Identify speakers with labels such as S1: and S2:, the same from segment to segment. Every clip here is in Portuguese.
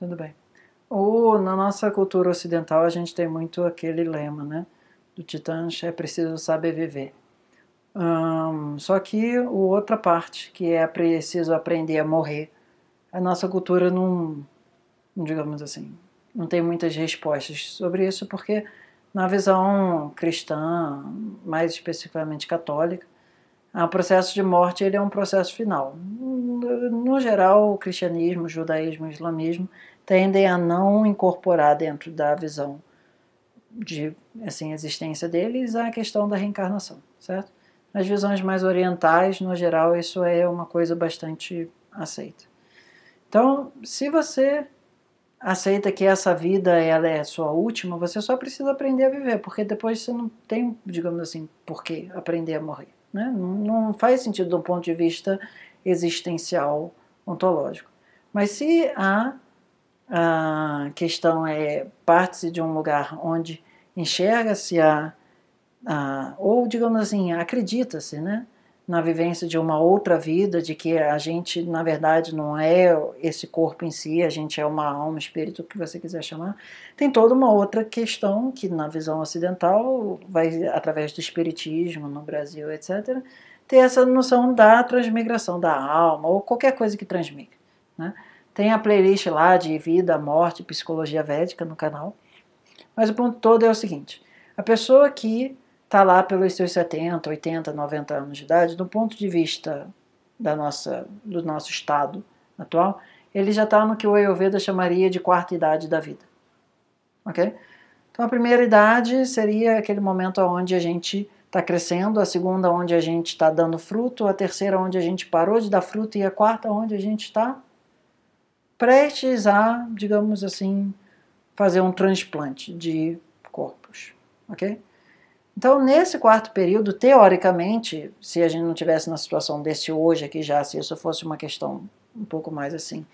S1: Tudo bem. Ou na nossa cultura ocidental a gente tem muito aquele lema, né? Do Titãs é preciso saber viver. só que a outra parte, que é preciso aprender a morrer, a nossa cultura não, digamos assim, não tem muitas respostas sobre isso, porque na visão cristã, mais especificamente católica, o processo de morte ele é um processo final. No geral, o cristianismo, o judaísmo, o islamismo tendem a não incorporar dentro da visão de assim, existência deles a questão da reencarnação, certo? Nas visões mais orientais, no geral, isso é uma coisa bastante aceita. Então, se você aceita que essa vida ela é a sua última, você só precisa aprender a viver, porque depois você não tem, digamos assim, por que aprender a morrer. Né? Não faz sentido do ponto de vista existencial, ontológico. Mas se há a questão é parte-se de um lugar onde enxerga-se a, a, ou digamos assim, acredita-se, né? na vivência de uma outra vida, de que a gente, na verdade, não é esse corpo em si, a gente é uma alma, espírito, o que você quiser chamar. Tem toda uma outra questão que, na visão ocidental, vai através do espiritismo no Brasil, etc., ter essa noção da transmigração da alma, ou qualquer coisa que transmigra. Né? Tem a playlist lá de vida, morte, psicologia védica no canal. Mas o ponto todo é o seguinte: a pessoa que está lá pelos seus 70, 80, 90 anos de idade, do ponto de vista da nossa, do nosso estado atual, ele já está no que o Ayurveda chamaria de quarta idade da vida. Ok? Então a primeira idade seria aquele momento onde a gente está crescendo, a segunda onde a gente está dando fruto, a terceira onde a gente parou de dar fruto e a quarta onde a gente está prestes a, digamos assim, fazer um transplante de corpos, ok? Então, nesse quarto período, teoricamente, se a gente não tivesse na situação desse hoje aqui já, se isso fosse uma questão um pouco mais assim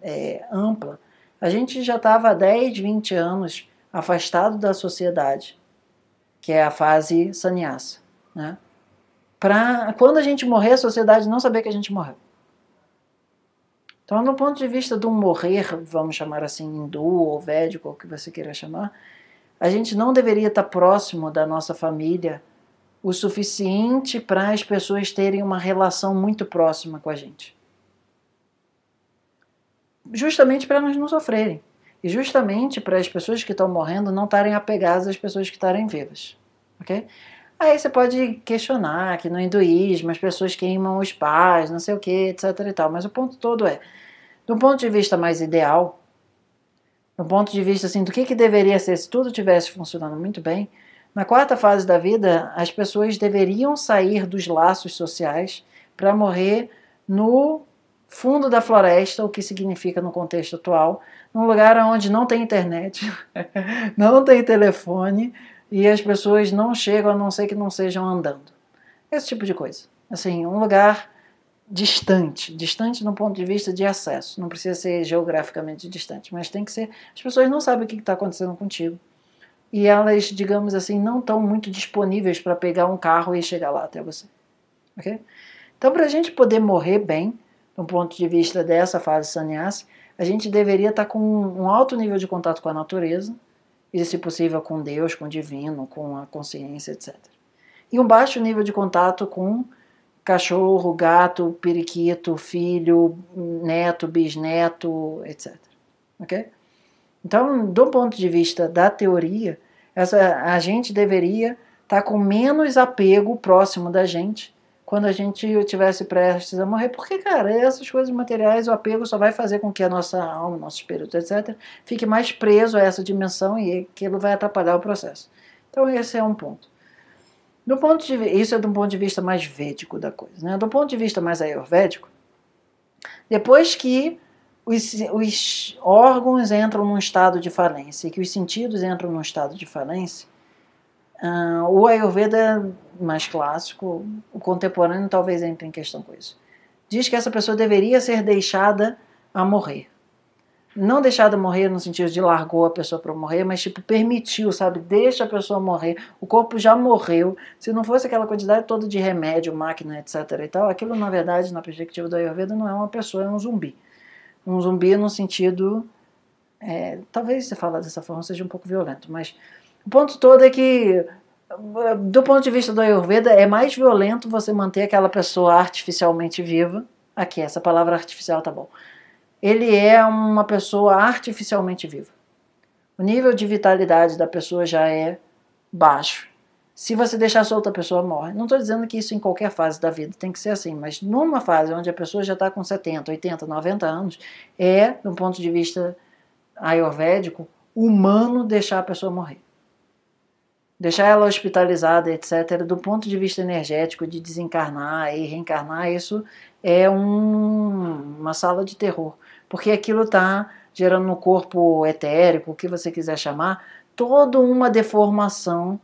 S1: é, ampla, a gente já estava há 10, 20 anos afastado da sociedade, que é a fase sannyasa, né? Pra, quando a gente morrer, a sociedade não saber que a gente morreu. Então, no ponto de vista do morrer, vamos chamar assim, hindu ou védico, ou o que você queira chamar, a gente não deveria estar próximo da nossa família o suficiente para as pessoas terem uma relação muito próxima com a gente. Justamente para elas não sofrerem. E justamente para as pessoas que estão morrendo não estarem apegadas às pessoas que estarem vivas. ok? Aí você pode questionar que no hinduísmo as pessoas queimam os pais, não sei o que, etc e tal. Mas o ponto todo é, do ponto de vista mais ideal, do ponto de vista assim, do que, que deveria ser se tudo tivesse funcionando muito bem, na quarta fase da vida, as pessoas deveriam sair dos laços sociais para morrer no fundo da floresta, o que significa no contexto atual, num lugar onde não tem internet, não tem telefone, e as pessoas não chegam a não ser que não sejam andando. Esse tipo de coisa. Assim, um lugar distante, distante no ponto de vista de acesso. Não precisa ser geograficamente distante, mas tem que ser. As pessoas não sabem o que está acontecendo contigo e elas, digamos assim, não estão muito disponíveis para pegar um carro e chegar lá até você. Então, para a gente poder morrer bem, do ponto de vista dessa fase sannyasi, a gente deveria estar tá com um alto nível de contato com a natureza, e, se possível, com Deus, com o divino, com a consciência, etc. E um baixo nível de contato com cachorro, gato, periquito, filho, neto, bisneto, etc. Ok? Então, do ponto de vista da teoria, essa, a gente deveria estar tá com menos apego próximo da gente quando a gente tivesse prestes a morrer, porque, cara, essas coisas materiais, o apego só vai fazer com que a nossa alma, nosso espírito, etc., fique mais preso a essa dimensão e aquilo vai atrapalhar o processo. Então, esse é um ponto. Do ponto de, isso é do ponto de vista mais védico da coisa. Né? Do ponto de vista mais ayurvédico, depois que os, os órgãos entram num estado de falência, que os sentidos entram num estado de falência, Uh, o Ayurveda mais clássico, o contemporâneo talvez entre em questão com isso. Diz que essa pessoa deveria ser deixada a morrer. Não deixada morrer no sentido de largou a pessoa para morrer, mas tipo permitiu, sabe? Deixa a pessoa morrer. O corpo já morreu. Se não fosse aquela quantidade toda de remédio, máquina, etc e tal, aquilo na verdade, na perspectiva do Ayurveda, não é uma pessoa, é um zumbi. Um zumbi no sentido é, talvez se falar dessa forma seja um pouco violento, mas o ponto todo é que, do ponto de vista do Ayurveda, é mais violento você manter aquela pessoa artificialmente viva. Aqui, essa palavra artificial tá bom. Ele é uma pessoa artificialmente viva. O nível de vitalidade da pessoa já é baixo. Se você deixar solta, a pessoa morre. Não estou dizendo que isso em qualquer fase da vida tem que ser assim, mas numa fase onde a pessoa já está com 70, 80, 90 anos, é, do ponto de vista ayurvédico, humano deixar a pessoa morrer deixar ela hospitalizada, etc., do ponto de vista energético, de desencarnar e reencarnar, isso é um, uma sala de terror. Porque aquilo está gerando no corpo etérico, o que você quiser chamar, toda uma deformação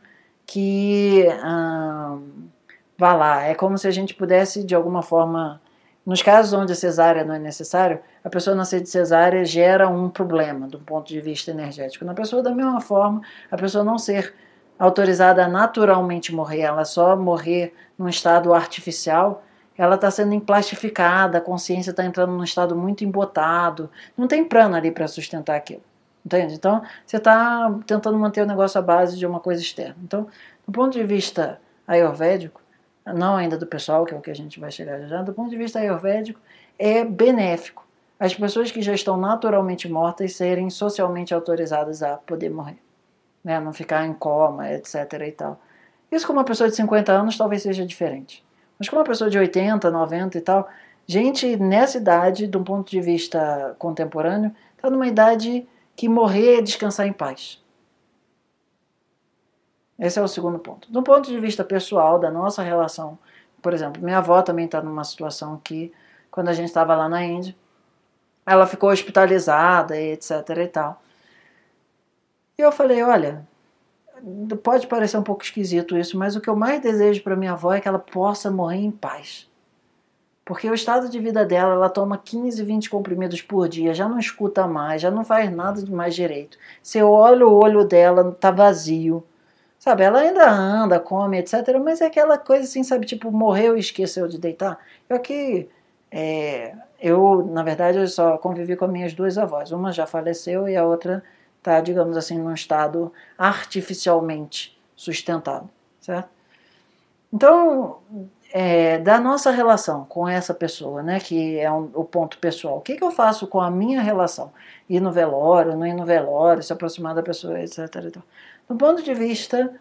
S1: que. Hum, vá lá. É como se a gente pudesse, de alguma forma. Nos casos onde a cesárea não é necessário, a pessoa nascer de cesárea gera um problema do ponto de vista energético. Na pessoa, da mesma forma, a pessoa não ser autorizada a naturalmente morrer, ela só morrer num estado artificial, ela está sendo emplastificada, a consciência está entrando num estado muito embotado, não tem plano ali para sustentar aquilo, entende? Então, você está tentando manter o negócio à base de uma coisa externa. Então, do ponto de vista ayurvédico, não ainda do pessoal, que é o que a gente vai chegar já, do ponto de vista ayurvédico, é benéfico as pessoas que já estão naturalmente mortas serem socialmente autorizadas a poder morrer né, não ficar em coma, etc. e tal. Isso com uma pessoa de 50 anos talvez seja diferente. Mas com uma pessoa de 80, 90 e tal, gente nessa idade, de um ponto de vista contemporâneo, está numa idade que morrer é descansar em paz. Esse é o segundo ponto. Do ponto de vista pessoal, da nossa relação, por exemplo, minha avó também está numa situação que, quando a gente estava lá na Índia, ela ficou hospitalizada e etc e tal. E eu falei: olha, pode parecer um pouco esquisito isso, mas o que eu mais desejo para minha avó é que ela possa morrer em paz. Porque o estado de vida dela, ela toma 15, 20 comprimidos por dia, já não escuta mais, já não faz nada de mais direito. Você olha o olho dela, tá vazio. Sabe, ela ainda anda, come, etc. Mas é aquela coisa assim, sabe, tipo, morreu e esqueceu de deitar. Eu que é, eu, na verdade, eu só convivi com as minhas duas avós. Uma já faleceu e a outra está, digamos assim, num estado artificialmente sustentado, certo? Então, é, da nossa relação com essa pessoa, né, que é um, o ponto pessoal, o que, que eu faço com a minha relação? Ir no velório, não ir no velório, se aproximar da pessoa, etc. etc. Do ponto de vista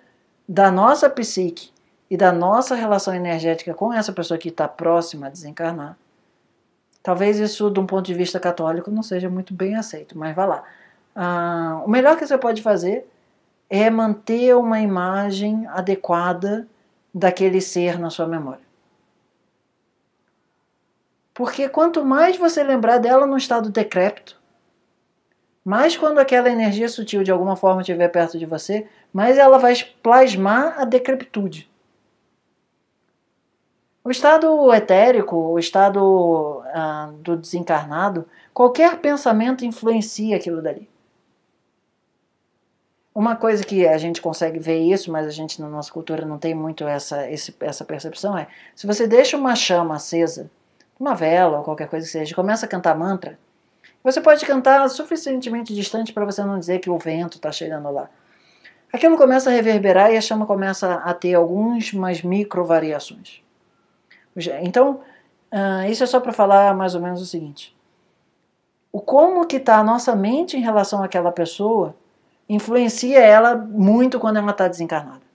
S1: da nossa psique e da nossa relação energética com essa pessoa que está próxima a desencarnar, talvez isso, de um ponto de vista católico, não seja muito bem aceito, mas vá lá. Ah, o melhor que você pode fazer é manter uma imagem adequada daquele ser na sua memória. Porque quanto mais você lembrar dela num estado decrépito, mais quando aquela energia sutil de alguma forma estiver perto de você, mais ela vai plasmar a decrepitude. O estado etérico, o estado ah, do desencarnado, qualquer pensamento influencia aquilo dali. Uma coisa que a gente consegue ver isso, mas a gente na nossa cultura não tem muito essa, esse, essa percepção, é se você deixa uma chama acesa, uma vela ou qualquer coisa que seja, começa a cantar mantra, você pode cantar suficientemente distante para você não dizer que o vento está chegando lá. Aquilo começa a reverberar e a chama começa a ter algumas micro variações. Então, ah, isso é só para falar mais ou menos o seguinte. O como que está a nossa mente em relação àquela pessoa influencia ela muito quando ela está desencarnada.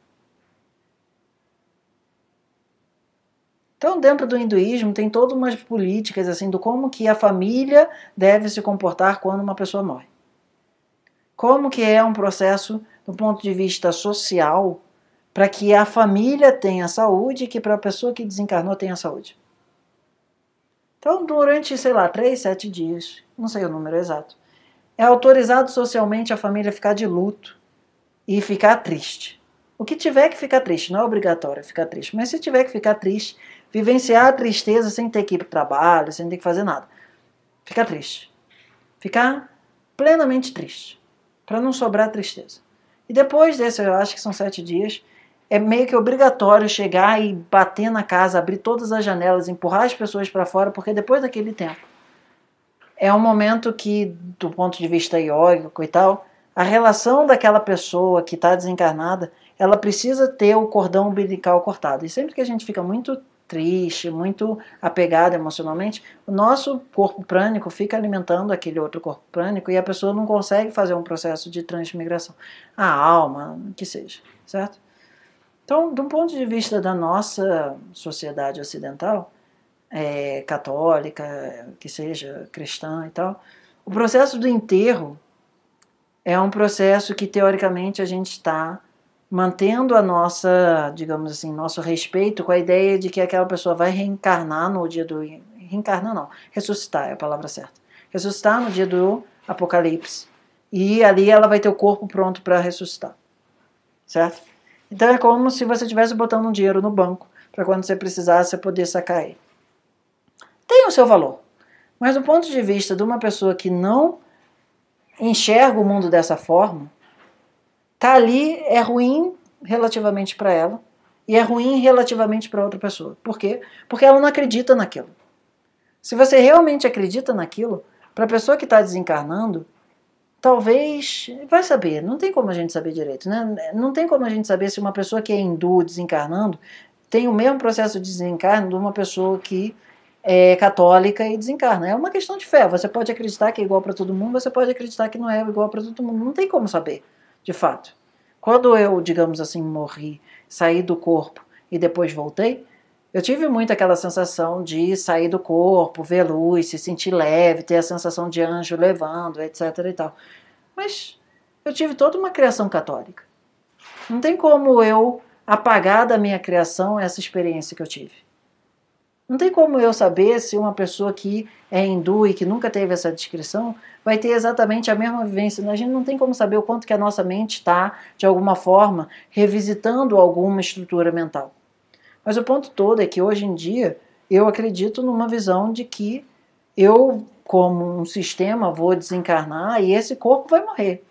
S1: Então, dentro do hinduísmo, tem todas umas políticas assim do como que a família deve se comportar quando uma pessoa morre. Como que é um processo do ponto de vista social para que a família tenha saúde e que para a pessoa que desencarnou tenha saúde. Então, durante, sei lá, três, sete dias, não sei o número exato, é autorizado socialmente a família ficar de luto e ficar triste. O que tiver que ficar triste, não é obrigatório ficar triste, mas se tiver que ficar triste, vivenciar a tristeza sem ter que ir para o trabalho, sem ter que fazer nada. Ficar triste. Ficar plenamente triste, para não sobrar tristeza. E depois desse, eu acho que são sete dias, é meio que obrigatório chegar e bater na casa, abrir todas as janelas, empurrar as pessoas para fora, porque depois daquele tempo é um momento que, do ponto de vista iórico e tal, a relação daquela pessoa que está desencarnada, ela precisa ter o cordão umbilical cortado. E sempre que a gente fica muito triste, muito apegado emocionalmente, o nosso corpo prânico fica alimentando aquele outro corpo prânico e a pessoa não consegue fazer um processo de transmigração. A alma, que seja, certo? Então, do ponto de vista da nossa sociedade ocidental, é, católica, que seja cristã e tal. O processo do enterro é um processo que, teoricamente, a gente está mantendo a nossa, digamos assim, nosso respeito com a ideia de que aquela pessoa vai reencarnar no dia do. Reencarnar não, ressuscitar é a palavra certa. Ressuscitar no dia do Apocalipse. E ali ela vai ter o corpo pronto para ressuscitar. Certo? Então é como se você estivesse botando um dinheiro no banco para quando você precisar, você poder sacar ele seu valor. Mas do ponto de vista de uma pessoa que não enxerga o mundo dessa forma, tá ali é ruim relativamente para ela e é ruim relativamente para outra pessoa. Por quê? Porque ela não acredita naquilo. Se você realmente acredita naquilo, para a pessoa que está desencarnando, talvez vai saber. Não tem como a gente saber direito, né? Não tem como a gente saber se uma pessoa que é hindu desencarnando tem o mesmo processo de desencarno de uma pessoa que é católica e desencarna. É uma questão de fé. Você pode acreditar que é igual para todo mundo, você pode acreditar que não é igual para todo mundo. Não tem como saber, de fato. Quando eu, digamos assim, morri, saí do corpo e depois voltei, eu tive muito aquela sensação de sair do corpo, ver luz, se sentir leve, ter a sensação de anjo levando, etc e tal. Mas eu tive toda uma criação católica. Não tem como eu apagar da minha criação essa experiência que eu tive. Não tem como eu saber se uma pessoa que é hindu e que nunca teve essa descrição vai ter exatamente a mesma vivência. A gente não tem como saber o quanto que a nossa mente está, de alguma forma, revisitando alguma estrutura mental. Mas o ponto todo é que hoje em dia eu acredito numa visão de que eu, como um sistema, vou desencarnar e esse corpo vai morrer.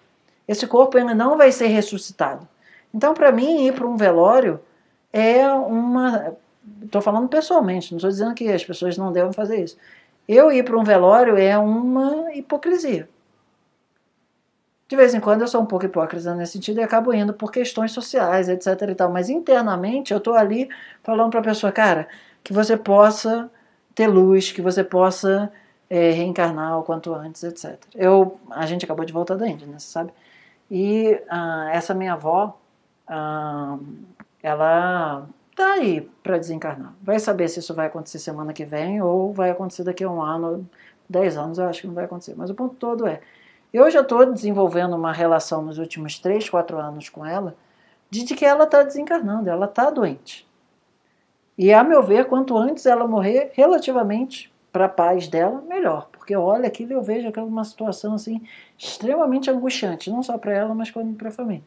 S1: Esse corpo ainda não vai ser ressuscitado. Então, para mim, ir para um velório é uma Estou falando pessoalmente, não estou dizendo que as pessoas não devem fazer isso. Eu ir para um velório é uma hipocrisia. De vez em quando eu sou um pouco hipócrita nesse sentido e acabo indo por questões sociais, etc. e tal. Mas internamente eu estou ali falando para a pessoa, cara, que você possa ter luz, que você possa é, reencarnar o quanto antes, etc. Eu, a gente acabou de voltar da Índia, né, sabe? E ah, essa minha avó, ah, ela está aí para desencarnar. Vai saber se isso vai acontecer semana que vem ou vai acontecer daqui a um ano, dez anos, eu acho que não vai acontecer. Mas o ponto todo é, eu já estou desenvolvendo uma relação nos últimos três, quatro anos com ela, de, que ela está desencarnando, ela está doente. E a meu ver, quanto antes ela morrer, relativamente para a paz dela, melhor. Porque olha, aquilo eu vejo aquela uma situação assim extremamente angustiante, não só para ela, mas para a família.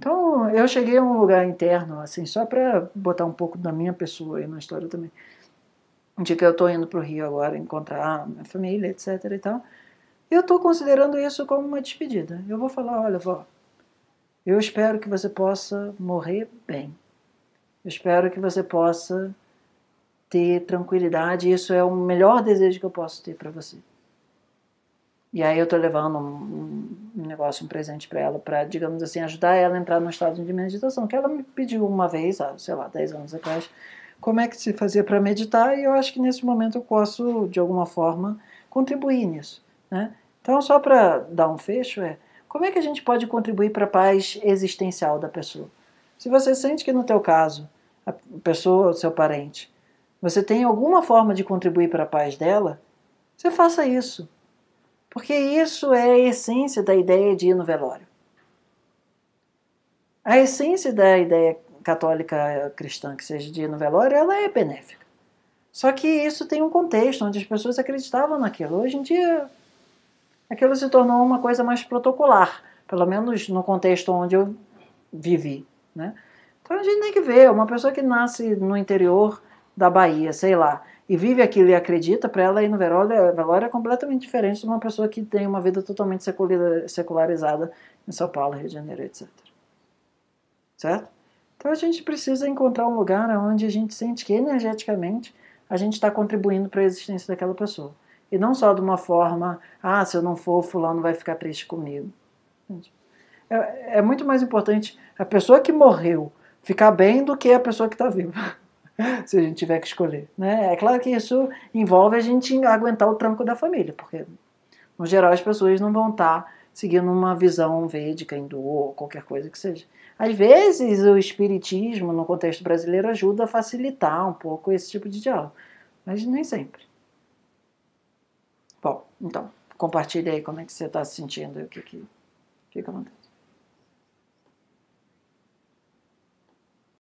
S1: Então, eu cheguei a um lugar interno, assim, só para botar um pouco da minha pessoa aí na história também. de que eu estou indo para o Rio agora encontrar minha família, etc e tal, eu estou considerando isso como uma despedida. Eu vou falar, olha, vó, eu espero que você possa morrer bem. Eu espero que você possa ter tranquilidade. Isso é o melhor desejo que eu posso ter para você. E aí eu estou levando um, um, negócio, um presente para ela, para, digamos assim, ajudar ela a entrar no estado de meditação, que ela me pediu uma vez, há, sei lá, 10 anos atrás, como é que se fazia para meditar, e eu acho que nesse momento eu posso, de alguma forma, contribuir nisso. Né? Então, só para dar um fecho, é como é que a gente pode contribuir para a paz existencial da pessoa? Se você sente que, no teu caso, a pessoa, o seu parente, você tem alguma forma de contribuir para a paz dela, você faça isso. Porque isso é a essência da ideia de ir no velório. A essência da ideia católica cristã, que seja de ir no velório, ela é benéfica. Só que isso tem um contexto onde as pessoas acreditavam naquilo. Hoje em dia, aquilo se tornou uma coisa mais protocolar, pelo menos no contexto onde eu vivi. Né? Então a gente tem que ver, uma pessoa que nasce no interior da Bahia, sei lá, e vive aquilo e acredita, para ela ir no velório, é, velório é completamente diferente de uma pessoa que tem uma vida totalmente secularizada em São Paulo, Rio de Janeiro, etc. Certo? Então a gente precisa encontrar um lugar onde a gente sente que energeticamente a gente está contribuindo para a existência daquela pessoa. E não só de uma forma, ah, se eu não for, fulano vai ficar triste comigo. É, é muito mais importante a pessoa que morreu ficar bem do que a pessoa que está viva. se a gente tiver que escolher. Né? É claro que isso envolve a gente aguentar o tranco da família, porque, no geral, as pessoas não vão estar tá seguindo uma visão védica, hindu ou qualquer coisa que seja. Às vezes, o espiritismo, no contexto brasileiro, ajuda a facilitar um pouco esse tipo de diálogo, mas nem sempre. Bom, então, compartilhe aí como é que você está se sentindo e o que, que, que acontece.